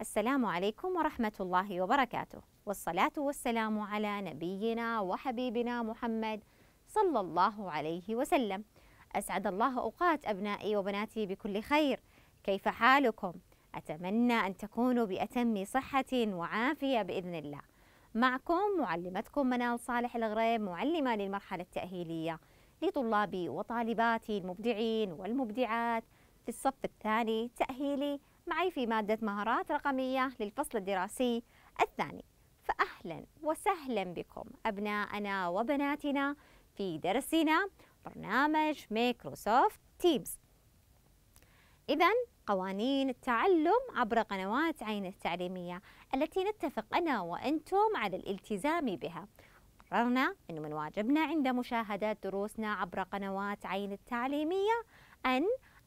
السلام عليكم ورحمة الله وبركاته والصلاة والسلام على نبينا وحبيبنا محمد صلى الله عليه وسلم أسعد الله أوقات أبنائي وبناتي بكل خير كيف حالكم؟ أتمنى أن تكونوا بأتم صحة وعافية بإذن الله معكم معلمتكم منال صالح الغريب معلمة للمرحلة التأهيلية لطلابي وطالباتي المبدعين والمبدعات في الصف الثاني تأهيلي معي في مادة مهارات رقمية للفصل الدراسي الثاني فأهلا وسهلا بكم أبناءنا وبناتنا في درسنا برنامج مايكروسوفت تيمز إذا قوانين التعلم عبر قنوات عين التعليمية التي نتفق أنا وأنتم على الالتزام بها قررنا أنه من واجبنا عند مشاهدة دروسنا عبر قنوات عين التعليمية أن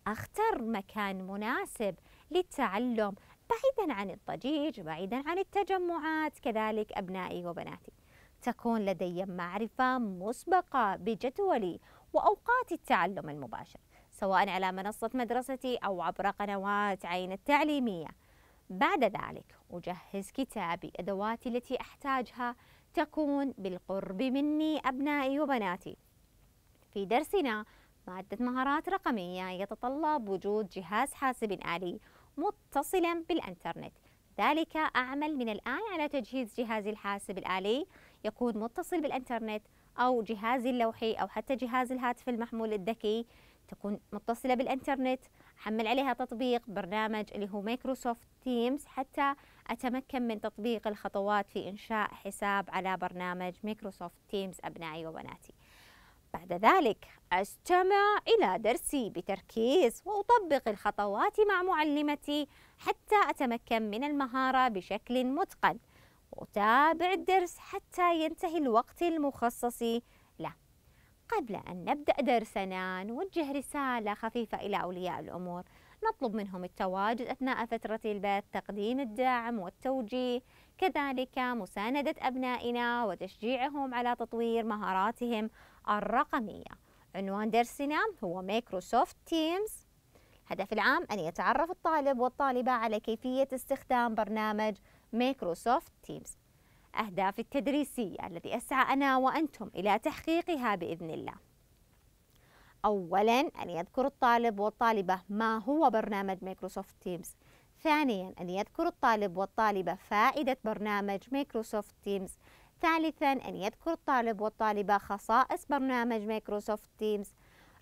أختر مكان مناسب للتعلم بعيدا عن الضجيج بعيدا عن التجمعات كذلك أبنائي وبناتي تكون لدي معرفة مسبقة بجدولي وأوقات التعلم المباشر سواء على منصة مدرستي أو عبر قنوات عين التعليمية بعد ذلك أجهز كتابي أدواتي التي أحتاجها تكون بالقرب مني أبنائي وبناتي في درسنا مادة مهارات رقمية يتطلب وجود جهاز حاسب آلي متصلا بالانترنت ذلك أعمل من الآن على تجهيز جهازي الحاسب الآلي يكون متصل بالإنترنت أو جهازي اللوحي أو حتى جهاز الهاتف المحمول الذكي تكون متصلة بالإنترنت حمل عليها تطبيق برنامج اللي هو مايكروسوفت تيمز حتى أتمكن من تطبيق الخطوات في إنشاء حساب على برنامج مايكروسوفت تيمز أبنائي وبناتي بعد ذلك أستمع إلى درسي بتركيز وأطبق الخطوات مع معلمتي حتى أتمكن من المهارة بشكل متقن وأتابع الدرس حتى ينتهي الوقت المخصص له قبل أن نبدأ درسنا نوجه رسالة خفيفة إلى أولياء الأمور نطلب منهم التواجد أثناء فترة البث تقديم الدعم والتوجيه كذلك مساندة أبنائنا وتشجيعهم على تطوير مهاراتهم الرقمية عنوان درسنا نعم هو مايكروسوفت تيمز الهدف العام أن يتعرف الطالب والطالبة على كيفية استخدام برنامج مايكروسوفت تيمز أهداف التدريسية التي أسعى أنا وأنتم إلى تحقيقها بإذن الله أولاً أن يذكر الطالب والطالبة ما هو برنامج مايكروسوفت تيمز ثانياً أن يذكر الطالب والطالبة فائدة برنامج مايكروسوفت تيمز ثالثا أن يذكر الطالب والطالبة خصائص برنامج مايكروسوفت تيمز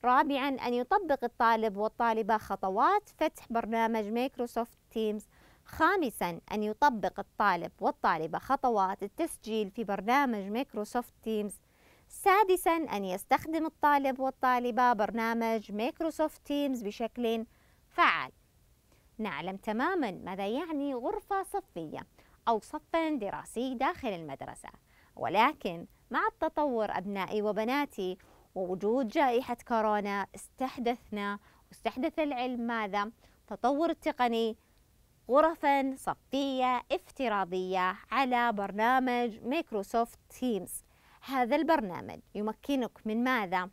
رابعا أن يطبق الطالب والطالبة خطوات فتح برنامج مايكروسوفت تيمز خامسا أن يطبق الطالب والطالبة خطوات التسجيل في برنامج مايكروسوفت تيمز سادسا أن يستخدم الطالب والطالبة برنامج مايكروسوفت تيمز بشكل فعال نعلم تماما ماذا يعني غرفة صفية أو صف دراسي داخل المدرسة ولكن مع التطور أبنائي وبناتي ووجود جائحة كورونا استحدثنا واستحدث العلم ماذا؟ تطور التقني غرفا صفية افتراضية على برنامج مايكروسوفت تيمز هذا البرنامج يمكنك من ماذا؟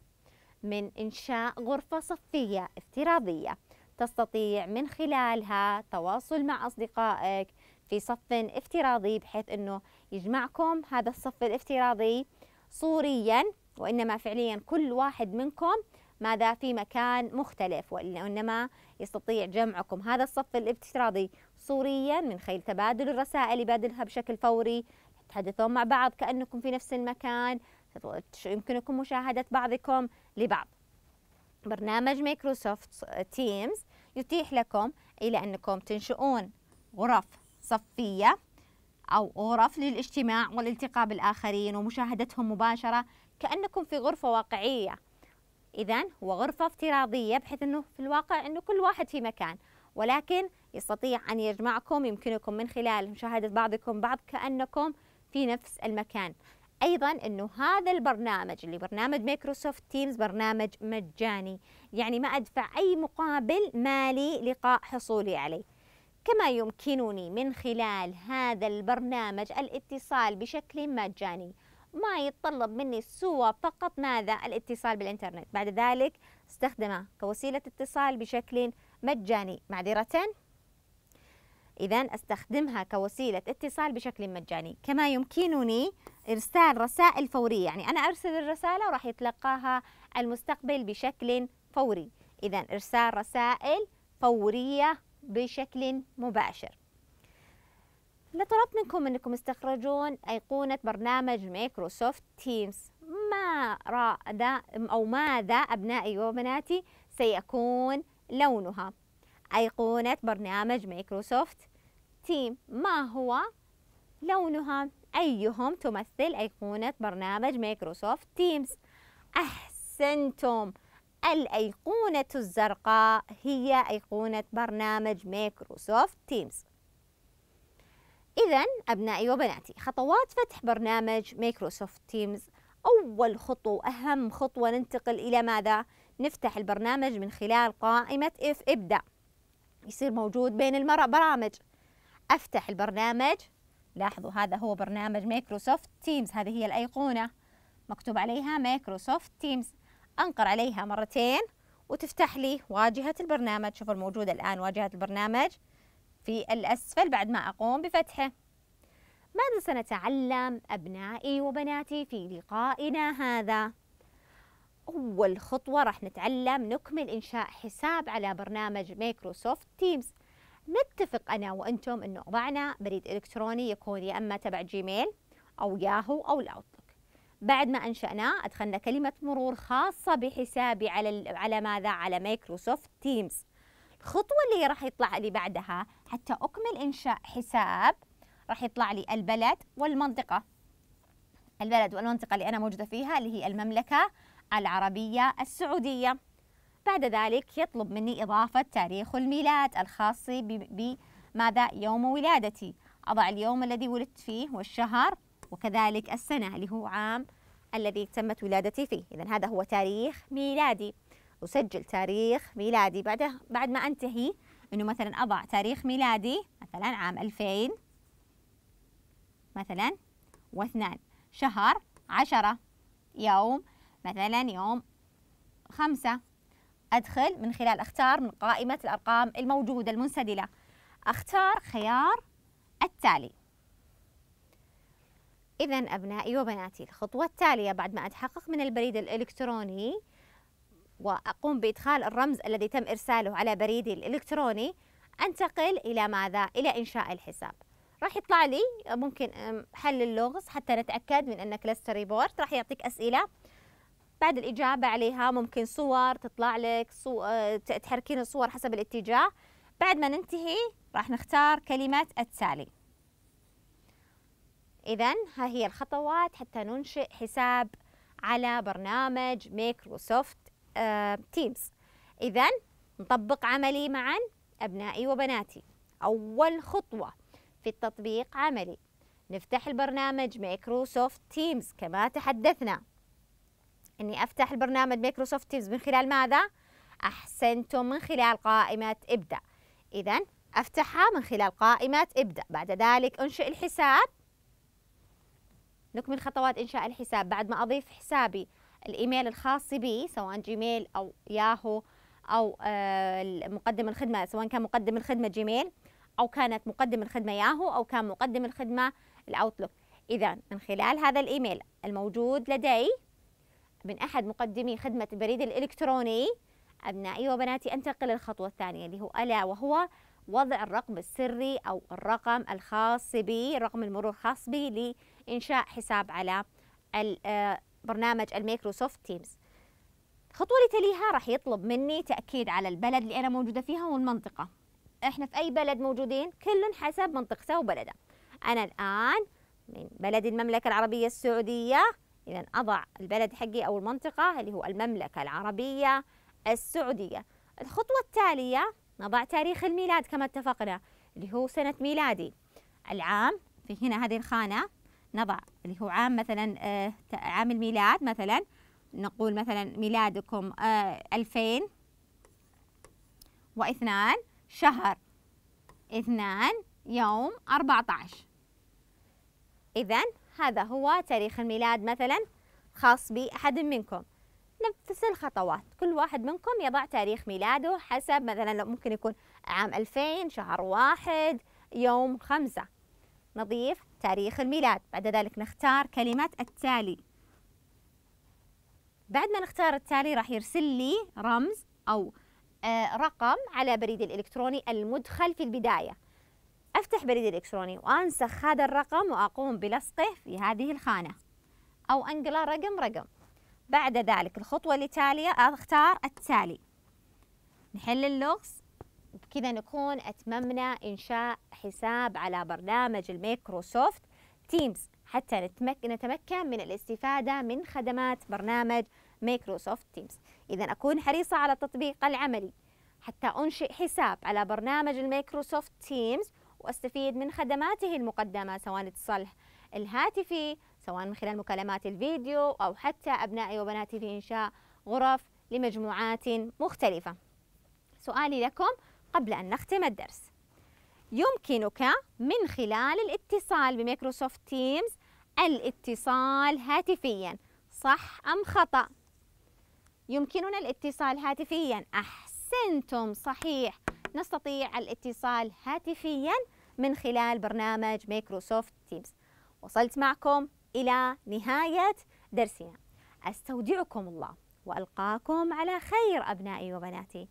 من إنشاء غرفة صفية افتراضية تستطيع من خلالها تواصل مع أصدقائك في صف افتراضي بحيث أنه يجمعكم هذا الصف الافتراضي صوريا وإنما فعليا كل واحد منكم ماذا في مكان مختلف وإنما يستطيع جمعكم هذا الصف الافتراضي صوريا من خلال تبادل الرسائل يبادلها بشكل فوري تحدثون مع بعض كأنكم في نفس المكان يمكنكم مشاهدة بعضكم لبعض برنامج مايكروسوفت تيمز يتيح لكم إلى أنكم تنشئون غرف صفية أو غرف للاجتماع والالتقاء بالآخرين ومشاهدتهم مباشرة كأنكم في غرفة واقعية إذا هو غرفة افتراضية بحيث أنه في الواقع أنه كل واحد في مكان ولكن يستطيع أن يجمعكم يمكنكم من خلال مشاهدة بعضكم بعض كأنكم في نفس المكان ايضا انه هذا البرنامج اللي برنامج مايكروسوفت تيمز برنامج مجاني يعني ما ادفع اي مقابل مالي لقاء حصولي عليه كما يمكنني من خلال هذا البرنامج الاتصال بشكل مجاني ما يتطلب مني سوى فقط ماذا الاتصال بالإنترنت بعد ذلك استخدمه كوسيلة اتصال بشكل مجاني معذرة إذا استخدمها كوسيلة اتصال بشكل مجاني كما يمكنني إرسال رسائل فورية يعني أنا أرسل الرسالة وراح يتلقاها المستقبل بشكل فوري إذا إرسال رسائل فورية بشكل مباشر أنا طلبت منكم أنكم استخرجون أيقونة برنامج مايكروسوفت تيمز ما رأى أو ماذا أبنائي وبناتي سيكون لونها أيقونة برنامج مايكروسوفت تيم ما هو لونها أيهم تمثل أيقونة برنامج مايكروسوفت تيمز أحسنتم الأيقونة الزرقاء هي أيقونة برنامج مايكروسوفت تيمز إذا أبنائي وبناتي خطوات فتح برنامج مايكروسوفت تيمز أول خطوة أهم خطوة ننتقل إلى ماذا؟ نفتح البرنامج من خلال قائمة إف ابدأ يصير موجود بين برامج أفتح البرنامج لاحظوا هذا هو برنامج مايكروسوفت تيمز هذه هي الأيقونة مكتوب عليها مايكروسوفت تيمز أنقر عليها مرتين وتفتح لي واجهة البرنامج شوفوا الموجودة الآن واجهة البرنامج في الأسفل بعد ما أقوم بفتحه ماذا سنتعلم أبنائي وبناتي في لقائنا هذا؟ أول خطوة راح نتعلم نكمل إنشاء حساب على برنامج مايكروسوفت تيمز نتفق أنا وأنتم أنه معنا بريد إلكتروني يكون يا أما تبع جيميل أو ياهو أو الأوت بعد ما أنشأناه أدخلنا كلمة مرور خاصة بحسابي على على ماذا؟ على مايكروسوفت تيمز. الخطوة اللي راح يطلع لي بعدها حتى أكمل إنشاء حساب راح يطلع لي البلد والمنطقة. البلد والمنطقة اللي أنا موجودة فيها اللي هي المملكة العربية السعودية. بعد ذلك يطلب مني إضافة تاريخ الميلاد الخاص بماذا؟ يوم ولادتي. أضع اليوم الذي ولدت فيه والشهر وكذلك السنة اللي هو عام الذي تمت ولادتي فيه إذا هذا هو تاريخ ميلادي أسجل تاريخ ميلادي بعد, بعد ما أنتهي أنه مثلا أضع تاريخ ميلادي مثلا عام 2000 مثلا واثنان شهر عشرة يوم مثلا يوم خمسة أدخل من خلال أختار من قائمة الأرقام الموجودة المنسدلة أختار خيار التالي إذا أبنائي وبناتي الخطوة التالية بعد ما أتحقق من البريد الإلكتروني وأقوم بإدخال الرمز الذي تم إرساله على بريدي الإلكتروني أنتقل إلى ماذا؟ إلى إنشاء الحساب راح يطلع لي ممكن حل اللغز حتى نتأكد من أنك لست ريبورت راح يعطيك أسئلة بعد الإجابة عليها ممكن صور تطلع لك صو... أه، تحركين الصور حسب الاتجاه بعد ما ننتهي راح نختار كلمة التالي إذا ها هي الخطوات حتى ننشئ حساب على برنامج مايكروسوفت تيمز آه، إذا نطبق عملي معا أبنائي وبناتي أول خطوة في التطبيق عملي نفتح البرنامج مايكروسوفت تيمز كما تحدثنا اني افتح البرنامج مايكروسوفت تيمز من خلال ماذا احسنتم من خلال قائمه ابدا اذا افتحها من خلال قائمه ابدا بعد ذلك انشئ الحساب نكمل خطوات إنشاء الحساب بعد ما أضيف حسابي الإيميل الخاص بي سواء جيميل أو ياهو أو آه، مقدم الخدمة سواء كان مقدم الخدمة جيميل أو كانت مقدم الخدمة ياهو أو كان مقدم الخدمة الأوتلوك إذا من خلال هذا الإيميل الموجود لدي من أحد مقدمي خدمة البريد الإلكتروني أبنائي وبناتي أنتقل للخطوة الثانية اللي هو ألا وهو وضع الرقم السري أو الرقم الخاص بي رقم المرور الخاص بي إنشاء حساب على آه، برنامج الميكروسوفت تيمز الخطوة اللي تليها راح يطلب مني تأكيد على البلد اللي أنا موجودة فيها والمنطقة إحنا في أي بلد موجودين كل حسب منطقته وبلده أنا الآن من بلد المملكة العربية السعودية إذا أضع البلد حقي أو المنطقة اللي هو المملكة العربية السعودية الخطوة التالية نضع تاريخ الميلاد كما اتفقنا اللي هو سنة ميلادي العام في هنا هذه الخانة نضع اللي هو عام مثلا آه، عام الميلاد مثلا نقول مثلا ميلادكم آه، ألفين واثنان شهر اثنان يوم أربعة عشر إذا هذا هو تاريخ الميلاد مثلا خاص بأحد منكم نفس الخطوات كل واحد منكم يضع تاريخ ميلاده حسب مثلا ممكن يكون عام 2000 شهر واحد يوم خمسة نضيف تاريخ الميلاد بعد ذلك نختار كلمة التالي بعد ما نختار التالي راح يرسل لي رمز أو آه، رقم على بريد الإلكتروني المدخل في البداية أفتح بريد الإلكتروني وأنسخ هذا الرقم وأقوم بلصقه في هذه الخانة أو أنقله رقم رقم بعد ذلك الخطوة التالية أختار التالي نحل اللغز بكذا نكون أتممنا إنشاء حساب على برنامج الميكروسوفت تيمز حتى نتمكن من الاستفادة من خدمات برنامج مايكروسوفت تيمز إذا أكون حريصة على التطبيق العملي حتى أنشئ حساب على برنامج المايكروسوفت تيمز وأستفيد من خدماته المقدمة سواء اتصال الهاتفي سواء من خلال مكالمات الفيديو أو حتى أبنائي وبناتي في إنشاء غرف لمجموعات مختلفة سؤالي لكم قبل أن نختم الدرس يمكنك من خلال الاتصال بميكروسوفت تيمز الاتصال هاتفيا صح أم خطأ؟ يمكننا الاتصال هاتفيا أحسنتم صحيح نستطيع الاتصال هاتفيا من خلال برنامج مايكروسوفت تيمز وصلت معكم إلى نهاية درسنا أستودعكم الله وألقاكم على خير أبنائي وبناتي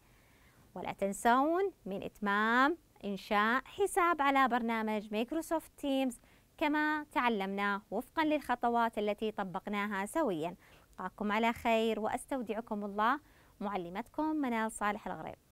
ولا تنسون من إتمام إنشاء حساب على برنامج مايكروسوفت تيمز كما تعلمنا وفقا للخطوات التي طبقناها سويا ألقاكم على خير وأستودعكم الله معلمتكم منال صالح الغريب